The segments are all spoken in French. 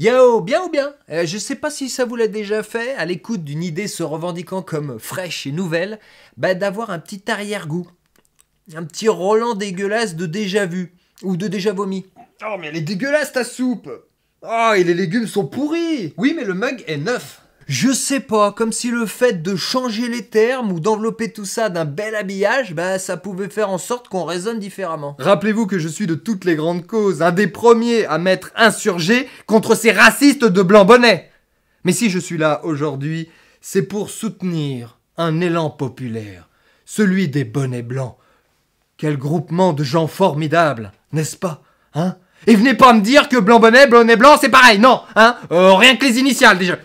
Yo, bien ou bien euh, Je sais pas si ça vous l'a déjà fait, à l'écoute d'une idée se revendiquant comme fraîche et nouvelle, bah, d'avoir un petit arrière-goût. Un petit Roland dégueulasse de déjà vu, ou de déjà vomi. Oh mais elle est dégueulasse ta soupe Oh et les légumes sont pourris Oui mais le mug est neuf je sais pas, comme si le fait de changer les termes ou d'envelopper tout ça d'un bel habillage, bah ça pouvait faire en sorte qu'on raisonne différemment. Rappelez-vous que je suis de toutes les grandes causes, un des premiers à m'être insurgé contre ces racistes de blanc-bonnet. Mais si je suis là aujourd'hui, c'est pour soutenir un élan populaire, celui des bonnets blancs. Quel groupement de gens formidables, n'est-ce pas Hein Et venez pas me dire que blanc-bonnet, bonnet blanc, c'est pareil, non Hein euh, Rien que les initiales déjà.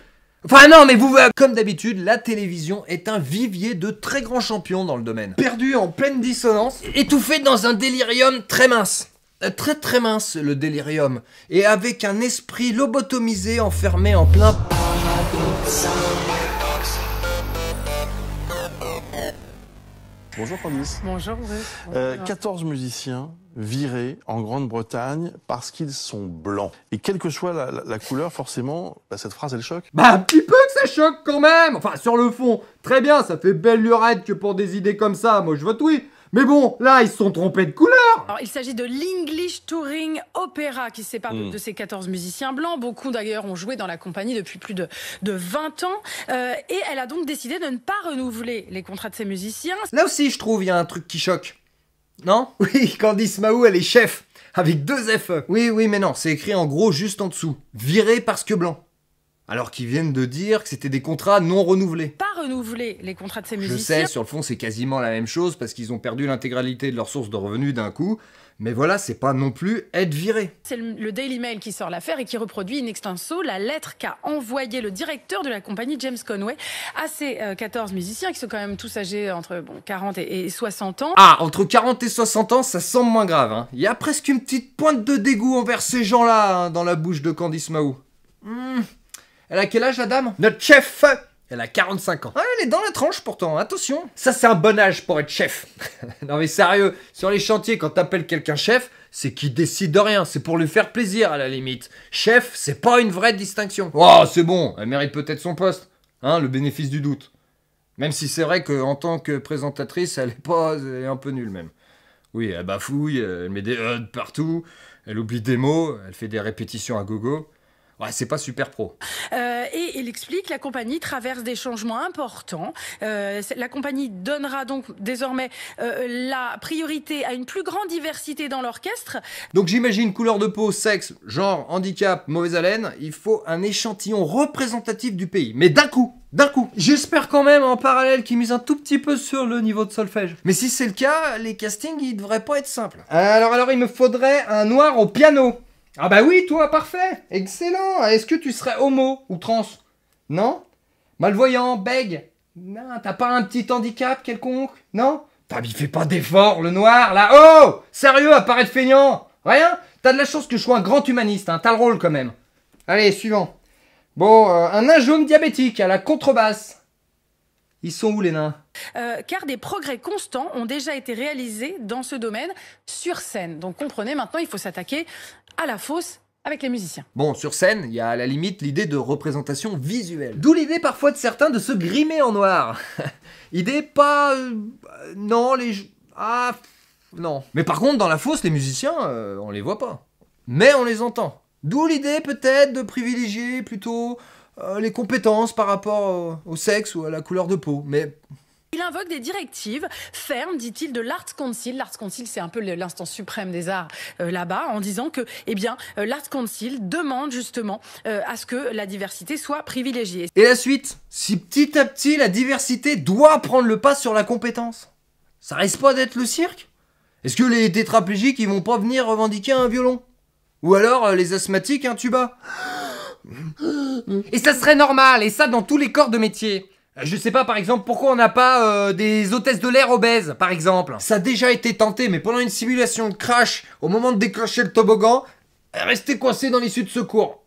Enfin non, mais vous, euh, comme d'habitude, la télévision est un vivier de très grands champions dans le domaine. Perdu en pleine dissonance, étouffé dans un délirium très mince. Euh, très très mince le délirium, et avec un esprit lobotomisé enfermé en plein... Bonjour Candice. Bonjour. 14 euh, musiciens, virés en Grande-Bretagne parce qu'ils sont blancs. Et quelle que soit la, couleur, forcément, bah, cette phrase, elle choque. Bah, un petit peu que ça choque quand même Enfin, sur le fond, très bien, ça fait belle lurette que pour des idées comme ça, moi je vote oui. Mais bon, là, ils se sont trompés de couleur Alors, il s'agit de l'English Touring Opera qui sépare hmm. de ses 14 musiciens blancs. Beaucoup d'ailleurs ont joué dans la compagnie depuis plus de, de 20 ans. Euh, et elle a donc décidé de ne pas renouveler les contrats de ses musiciens. Là aussi, je trouve, il y a un truc qui choque. Non Oui, Candice Mahou, elle est chef, avec deux F. Oui, oui, mais non, c'est écrit en gros juste en dessous. Viré parce que blanc. Alors qu'ils viennent de dire que c'était des contrats non renouvelés. Pas renouvelés, les contrats de ces musiciens. Je sais, sur le fond, c'est quasiment la même chose parce qu'ils ont perdu l'intégralité de leur source de revenus d'un coup. Mais voilà, c'est pas non plus être viré. C'est le, Daily Mail qui sort l'affaire et qui reproduit in extenso la lettre qu'a envoyée le directeur de la compagnie James Conway à ses 14 euh, musiciens qui sont quand même tous âgés entre bon, 40 et, 60 ans. Ah, entre 40 et 60 ans, ça semble moins grave. Hein. Il y a presque une petite pointe de dégoût envers ces gens-là hein, dans la bouche de Candice Mahou. Hmm. Elle a quel âge la dame Notre chef elle a 45 ans. Ah, elle est dans la tranche pourtant, attention. Ça, c'est un bon âge pour être chef. non mais sérieux, sur les chantiers, quand t'appelles quelqu'un chef, c'est qu'il décide de rien, c'est pour lui faire plaisir à la limite. Chef, c'est pas une vraie distinction. Oh, c'est bon, elle mérite peut-être son poste. Hein, le bénéfice du doute. Même si c'est vrai qu'en tant que présentatrice, elle est pas, elle est un peu nulle même. Oui, elle bafouille, elle met des HUD partout, elle oublie des mots, elle fait des répétitions à gogo. Ouais, c'est pas super pro. Euh, et il explique la compagnie traverse des changements importants. Euh, la compagnie donnera donc désormais euh, la priorité à une plus grande diversité dans l'orchestre. Donc j'imagine couleur de peau, sexe, genre, handicap, mauvaise haleine. Il faut un échantillon représentatif du pays. Mais d'un coup, d'un coup. J'espère quand même en parallèle qu'ils misent un tout petit peu sur le niveau de solfège. Mais si c'est le cas, les castings ils devraient pas être simples. Alors alors il me faudrait un noir au piano. Ah bah oui, toi, parfait Excellent Est-ce que tu serais homo ou trans Non Malvoyant, bègue Non, t'as pas un petit handicap quelconque Non T'as il fait pas d'effort, le noir, là Oh Sérieux, apparaît de feignant Rien T'as de la chance que je sois un grand humaniste, hein. t'as le rôle quand même. Allez, suivant. Bon, euh, un nain jaune diabétique à la contrebasse. Ils sont où les nains euh, car des progrès constants ont déjà été réalisés dans ce domaine sur scène. Donc comprenez, maintenant il faut s'attaquer à la fosse avec les musiciens. Bon, sur scène, il y a à la limite l'idée de représentation visuelle. D'où l'idée parfois de certains de se grimer en noir. idée pas... Euh, non, les... Ah... Non. Mais par contre, dans la fosse, les musiciens, euh, on les voit pas. Mais on les entend. D'où l'idée peut-être de privilégier plutôt les compétences par rapport au sexe ou à la couleur de peau. Mais il invoque des directives fermes, dit-il, de l'Art Council. L'Art Council, c'est un peu l'instance suprême des arts euh, là-bas, en disant que eh bien, euh, Council demande justement euh, à ce que la diversité soit privilégiée. Et la suite Si petit à petit, la diversité doit prendre le pas sur la compétence, ça risque pas d'être le cirque Est-ce que les tétraplégiques, ils vont pas venir revendiquer un violon Ou alors les asthmatiques, un tuba Et ça serait normal, et ça dans tous les corps de métier. Euh, je sais pas, par exemple, pourquoi on n'a pas euh, des hôtesses de l'air obèses, par exemple. Ça a déjà été tenté, mais pendant une simulation de crash, au moment de déclencher le toboggan, elle euh, restée coincée dans l'issue de secours.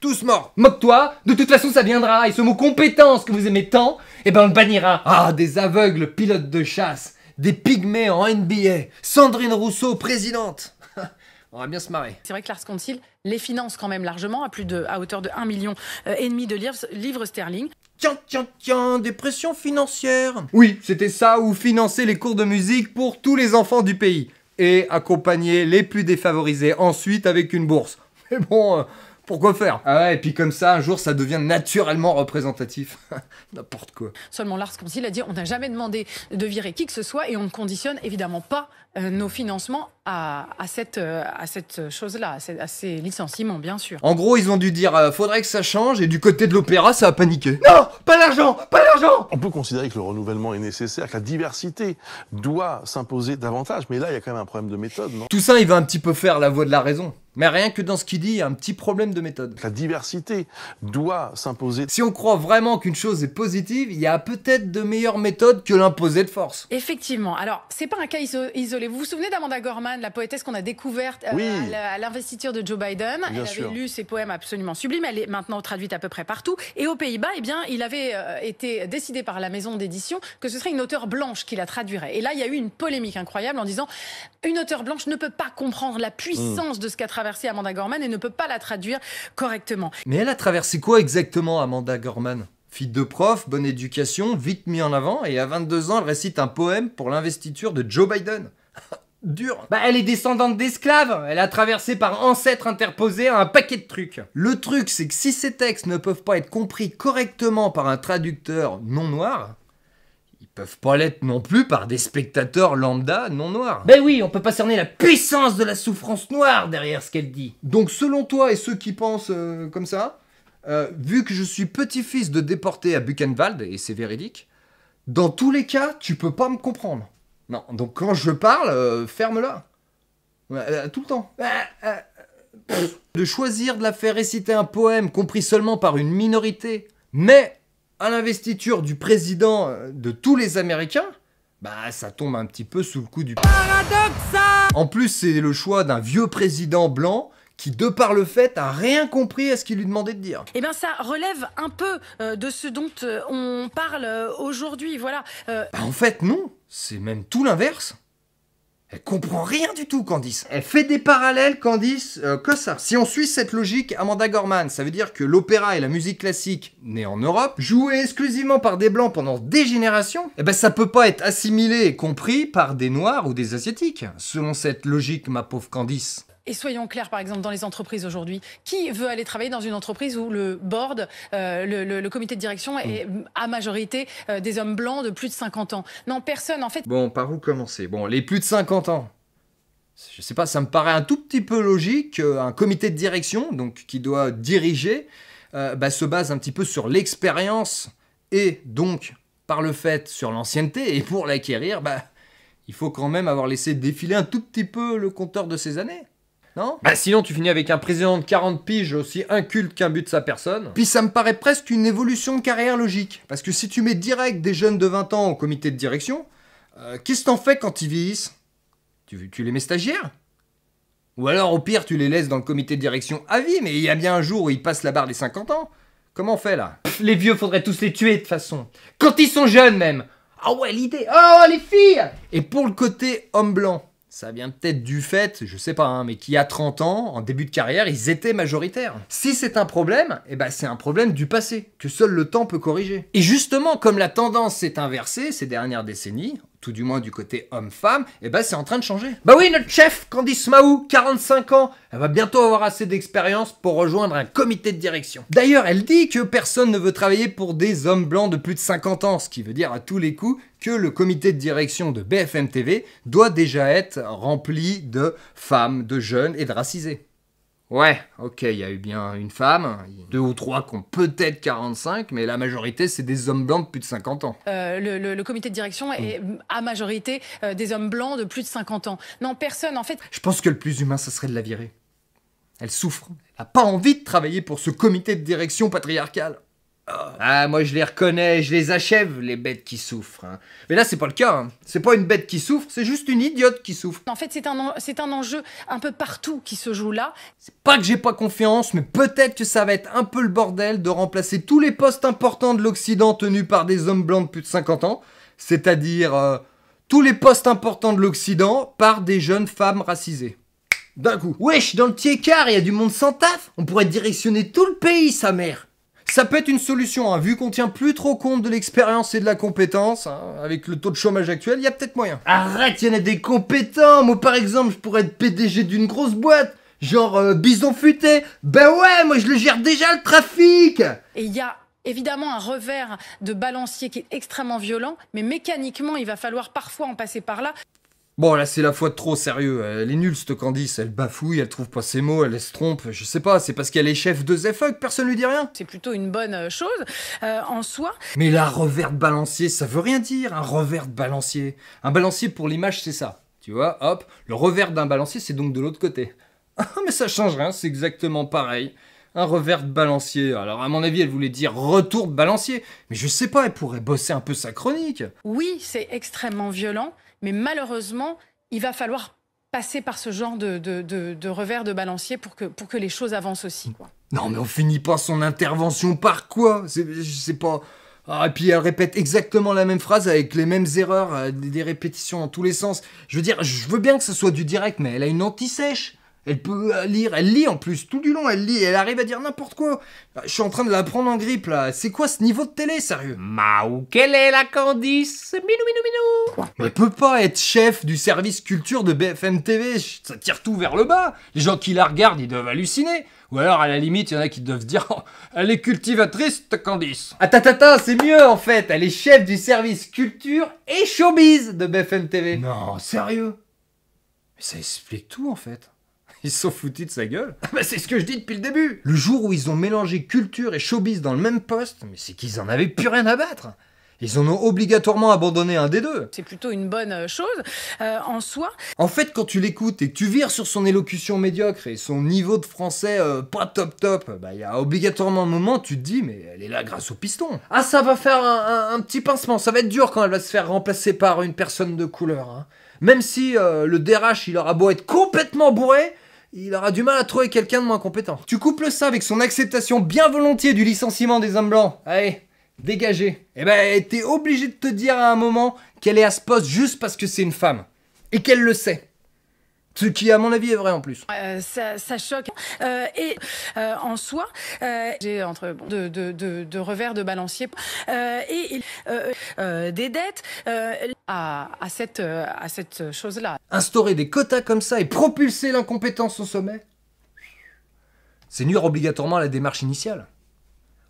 Tous morts. Moque-toi, de toute façon ça viendra, et ce mot compétence que vous aimez tant, eh ben on le bannira. Ah, des aveugles pilotes de chasse, des pygmées en NBA, Sandrine Rousseau présidente. On va bien se marrer. C'est vrai que Lars Contil les finance quand même largement à plus de à hauteur de 1,5 million demi de livres sterling. Tiens, tiens, tiens, dépression financière. Oui, c'était ça ou financer les cours de musique pour tous les enfants du pays. Et accompagner les plus défavorisés ensuite avec une bourse. Mais bon, euh, pourquoi faire Ah ouais, et puis comme ça, un jour, ça devient naturellement représentatif. N'importe quoi. Seulement Lars Consil a dit on n'a jamais demandé de virer qui que ce soit et on ne conditionne évidemment pas euh, nos financements à, euh, cette, chose-là, à, ces licenciements, bien sûr. En gros, ils ont dû dire euh, faudrait que ça change et du côté de l'opéra, ça a paniqué. Non Pas l'argent Pas l'argent On peut considérer que le renouvellement est nécessaire, que la diversité doit s'imposer davantage, mais là, il y a quand même un problème de méthode, non Tout ça, il va un petit peu faire la voix de la raison. Mais rien que dans ce qu'il dit, il y a un petit problème de méthode. La diversité doit s'imposer. Si on croit vraiment qu'une chose est positive, il y a peut-être de meilleures méthodes que l'imposer de force. Effectivement. Alors, c'est pas un cas isolé. Vous vous souvenez d'Amanda Gorman, la poétesse qu'on a découverte euh, à l'investiture de Joe Biden Elle avait lu ses poèmes absolument sublimes. Elle est maintenant traduite à peu près partout. Et aux Pays-Bas, eh bien, il avait euh, été décidé par la maison d'édition que ce serait une auteure blanche qui la traduirait. Et là, il y a eu une polémique incroyable en disant une auteure blanche ne peut pas comprendre la puissance mmh. de ce qu'a traversé Amanda Gorman et ne peut pas la traduire correctement. Mais elle a traversé quoi exactement Amanda Gorman Fille de prof, bonne éducation, vite mis en avant, et à 22 ans, elle récite un poème pour l'investiture de Joe Biden. Dur. Bah elle est descendante d'esclaves, elle a traversé par ancêtres interposés un paquet de trucs. Le truc c'est que si ces textes ne peuvent pas être compris correctement par un traducteur non noir, peuvent pas l'être non plus par des spectateurs lambda non noirs. Ben oui, on peut pas cerner la puissance de la souffrance noire derrière ce qu'elle dit. Donc selon toi et ceux qui pensent euh, comme ça, euh, vu que je suis petit-fils de déporté à Buchenwald, et c'est véridique, dans tous les cas, tu peux pas me comprendre. Non, donc quand je parle, euh, ferme-la. tout le temps. de choisir de la faire réciter un poème compris seulement par une minorité, mais à l'investiture du président euh, de tous les Américains, bah ça tombe un petit peu sous le coup du paradoxe. En plus, c'est le choix d'un vieux président blanc qui, de par le fait, a rien compris à ce qu'il lui demandait de dire. Eh bien, ça relève un peu euh, de ce dont euh, on parle aujourd'hui, voilà. Bah, en fait, non, c'est même tout l'inverse. Elle comprend rien du tout, Candice. Elle fait des parallèles, Candice, euh, que ça. Si on suit cette logique, Amanda Gorman, ça veut dire que l'opéra et la musique classique, née en Europe, jouées exclusivement par des blancs pendant des générations, eh ben ça peut pas être assimilé et compris par des noirs ou des asiatiques, selon cette logique, ma pauvre Candice. Et soyons clairs, par exemple, dans les entreprises aujourd'hui, qui veut aller travailler dans une entreprise où le board, euh, le, comité de direction est mm. à majorité euh, des hommes blancs de plus de 50 ans Non, personne, en fait. Bon, par où commencer Bon, les plus de 50 ans. Je sais pas, ça me paraît un tout petit peu logique. Euh, un comité de direction, donc qui doit diriger, bah, se base un petit peu sur l'expérience et donc par le fait sur l'ancienneté. Et pour l'acquérir, bah, il faut quand même avoir laissé défiler un tout petit peu le compteur de ces années. Non bah sinon, tu finis avec un président de 40 piges aussi inculte qu'un but de sa personne. Puis ça me paraît presque une évolution de carrière logique. Parce que si tu mets direct des jeunes de 20 ans au comité de direction, euh, qu'est-ce t'en fais quand ils vieillissent tu, tu les mets stagiaires Ou alors au pire, tu les laisses dans le comité de direction à vie, mais il y a bien un jour où ils passent la barre des 50 ans. Comment on fait là Les vieux, faudrait tous les tuer de toute façon. Quand ils sont jeunes même Ah ouais, l'idée Oh, les filles Et pour le côté homme blanc, ça vient peut-être du fait, je sais pas, hein, mais qu'il y a 30 ans, en début de carrière, ils étaient majoritaires. Si c'est un problème, eh ben c'est un problème du passé, que seul le temps peut corriger. Et justement, comme la tendance s'est inversée ces dernières décennies, tout du moins du côté homme-femme, et eh ben c'est en train de changer. Bah oui, notre chef, Candice Mahou, 45 ans, elle va bientôt avoir assez d'expérience pour rejoindre un comité de direction. D'ailleurs, elle dit que personne ne veut travailler pour des hommes blancs de plus de 50 ans, ce qui veut dire à tous les coups que le comité de direction de BFM TV doit déjà être rempli de femmes, de jeunes et de racisés. Ouais, ok, il y a eu bien une femme, deux ou trois qui ont peut-être 45, mais la majorité, c'est des hommes blancs de plus de 50 ans. Euh, le, comité de direction est hmm. à majorité euh, des hommes blancs de plus de 50 ans. Non, personne, en fait. Je pense que le plus humain, ce serait de la virer. Elle souffre. Elle n'a pas envie de travailler pour ce comité de direction patriarcal. Ah, moi je les reconnais, je les achève, les bêtes qui souffrent. Hein. Mais là, c'est pas le cas. Hein. C'est pas une bête qui souffre, c'est juste une idiote qui souffre. En fait, c'est un, c'est un enjeu un peu partout qui se joue là. C'est pas que j'ai pas confiance, mais peut-être que ça va être un peu le bordel de remplacer tous les postes importants de l'Occident tenus par des hommes blancs de plus de 50 ans, c'est-à-dire euh, tous les postes importants de l'Occident par des jeunes femmes racisées. D'un coup. Wesh, dans le petit écart, il y a du monde sans taf. On pourrait directionner tout le pays, sa mère. Ça peut être une solution, hein, vu qu'on tient plus trop compte de l'expérience et de la compétence, hein, avec le taux de chômage actuel, il y a peut-être moyen. Arrête, il y en a des compétents Moi par exemple, je pourrais être PDG d'une grosse boîte Genre euh, bison futé Ben ouais, moi je le gère déjà le trafic Et il y a évidemment un revers de balancier qui est extrêmement violent, mais mécaniquement, il va falloir parfois en passer par là. Bon, là, c'est la fois de trop, sérieux. Euh, elle est nulle, cette Candice. Elle bafouille, elle trouve pas ses mots, elle se trompe. Je sais pas, c'est parce qu'elle est chef de Zefug, personne lui dit rien. C'est plutôt une bonne euh, chose, euh, en soi. Mais la revers de balancier, ça veut rien dire, un revers de balancier. Un balancier pour l'image, c'est ça. Tu vois, hop, le revers d'un balancier, c'est donc de l'autre côté. Ah, mais ça change rien, c'est exactement pareil un revers de balancier. Alors à mon avis, elle voulait dire retour de balancier, mais je sais pas, elle pourrait bosser un peu sa chronique. Oui, c'est extrêmement violent, mais malheureusement, il va falloir passer par ce genre de, revers de balancier pour que, pour que les choses avancent aussi. Quoi. Non mais on finit pas son intervention par quoi Je sais pas... Ah, et puis elle répète exactement la même phrase avec les mêmes erreurs, euh, des répétitions dans tous les sens. Je veux dire, je veux bien que ce soit du direct, mais elle a une anti-sèche. Elle peut euh, lire, elle lit en plus, tout du long, elle lit, elle arrive à dire n'importe quoi. Bah, je suis en train de la prendre en grippe là, c'est quoi ce niveau de télé, sérieux Maou, quelle est la Candice Minou, minou, minou Elle peut pas être chef du service culture de BFM TV, ça tire tout vers le bas. Les gens qui la regardent, ils doivent halluciner. Ou alors, à la limite, il y en a qui doivent dire oh, Elle est cultivatrice, Candice !» Ah c'est mieux en fait Elle est chef du service culture et showbiz de BFM TV Non, sérieux Mais ça explique tout en fait Ils se sont foutus de sa gueule ah bah, C'est ce que je dis depuis le début Le jour où ils ont mélangé culture et showbiz dans le même poste, mais c'est qu'ils en avaient plus rien à battre ils en ont obligatoirement abandonné un des deux. C'est plutôt une bonne euh, chose euh, en soi. En fait, quand tu l'écoutes et que tu vires sur son élocution médiocre et son niveau de français euh, pas top top, bah il y a obligatoirement un moment tu te dis mais elle est là grâce au piston. Ah ça va faire un, petit pincement, ça va être dur quand elle va se faire remplacer par une personne de couleur. Hein. Même si le DRH il aura beau être complètement bourré, il aura du mal à trouver quelqu'un de moins compétent. Tu couples ça avec son acceptation bien volontiers du licenciement des hommes blancs. Allez, dégagez. Eh ben, t'es obligé de te dire à un moment qu'elle est à ce poste juste parce que c'est une femme. Et qu'elle le sait. Ce qui, à mon avis, est vrai en plus. Euh, ça, choque. Euh, et euh, en soi, j'ai entre de, revers de balancier et des dettes à, à, cette, à cette chose-là. Instaurer des quotas comme ça et propulser l'incompétence au sommet, c'est nuire obligatoirement à la démarche initiale.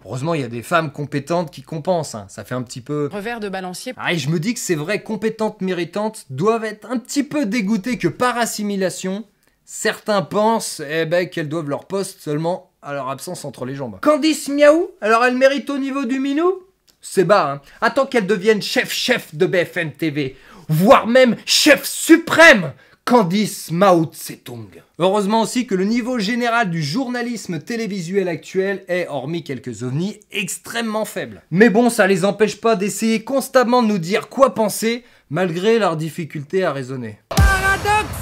Heureusement, il y a des femmes compétentes qui compensent. Hein. Ça fait un petit peu. Revers de balancier. Ah, et je me dis que ces vraies compétentes méritantes doivent être un petit peu dégoûtées que par assimilation, certains pensent eh ben, qu'elles doivent leur poste seulement à leur absence entre les jambes. Candice Miaou Alors elle mérite au niveau du minou C'est bas, hein. Attends qu'elle devienne chef-chef de BFM TV, voire même chef suprême Candice Mao Tse-tung. Heureusement aussi que le niveau général du journalisme télévisuel actuel est, hormis quelques ovnis, extrêmement faible. Mais bon, ça les empêche pas d'essayer constamment de nous dire quoi penser, malgré leur difficulté à raisonner. Paradoxe